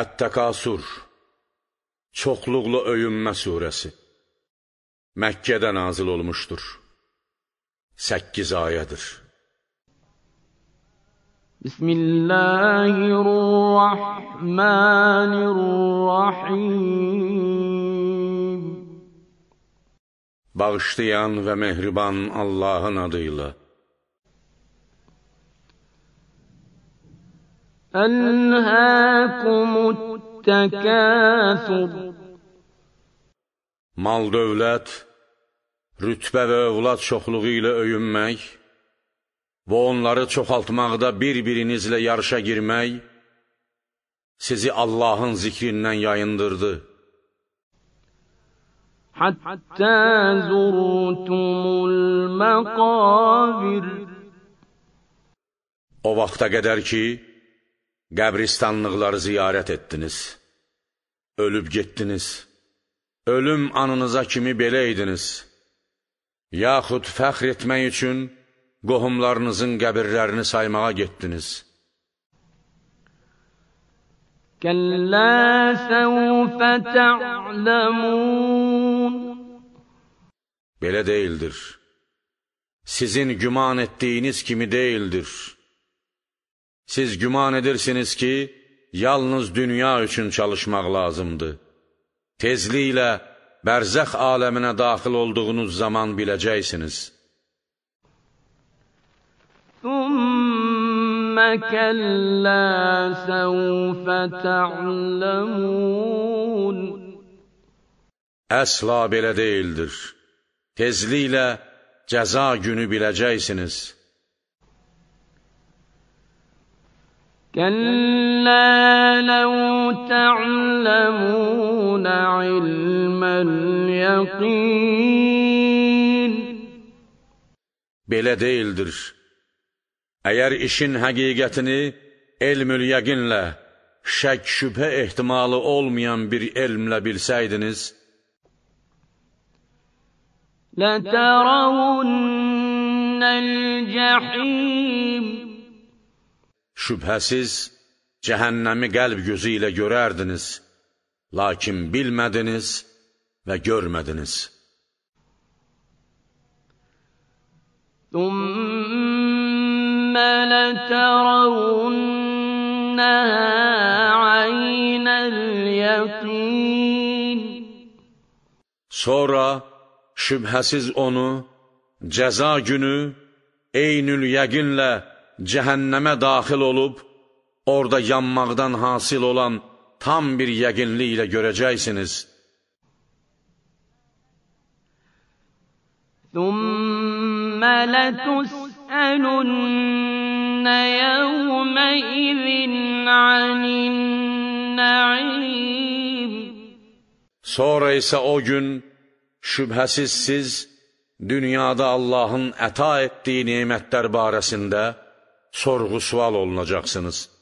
Ət-Təkasur Çoxluqla Öyünmə Suresi Məkkədə nazil olmuşdur. 8 ayədir. Bismillahirrahmanirrahim Bağışlayan və mehriban Allahın adıyla Ənhəkum təkəfur Mal dövlət, rütbə və övlad çoxluğu ilə öyünmək və onları çoxaltmaqda bir-birinizlə yarışa girmək sizi Allahın zikrindən yayındırdı. Hatta zurtumul məqabir O vaxta qədər ki, Qəbristanlıqları ziyarət etdiniz. Ölüb getdiniz. Ölüm anınıza kimi belə idiniz. Yaxud fəxr etmək üçün qohumlarınızın qəbirlərini saymağa getdiniz. Kəllə səvfə tə'ləmun Belə deyildir. Sizin güman etdiyiniz kimi deyildir. Siz güman edirsiniz ki, yalnız dünya üçün çalışmaq lazımdır. Tezliklə bərzəx aləminə daxil olduğunuz zaman biləcəksiniz. Thumma kalla sawfa ta'lamun Əsla belə deyildir. Tezliklə cəza günü biləcəksiniz. كلا لو تعلمون علم اليقين Belə deyildir. Əgər işin həqiqətini elmül yəqinlə, şək şübhə ehtimalı olmayan bir elmlə bilsəydiniz, لَتَرَوُنَّ الْجَحِيمِ Şübhəsiz, cəhənnəmi qəlb gözü ilə görərdiniz, lakin bilmədiniz və görmədiniz. ثُمَّ لَتَرَوُنَّهَا عَيْنَ الْيَقِينِ Sonra şübhəsiz onu cəza günü eynül yəqinlə cəhənnəmə daxil olub, orada yanmaqdan hasil olan tam bir yəqinliklə görəcəksiniz. ثُمَّ لَتُسْأَلُنَّ يَوْمَئِذٍ عَنِ النَّعِيمِ Sonra isə o gün şübhəsiz siz dünyada Allahın əta etdiyi nemətlər barəsində sorğu sual olunacaksınız.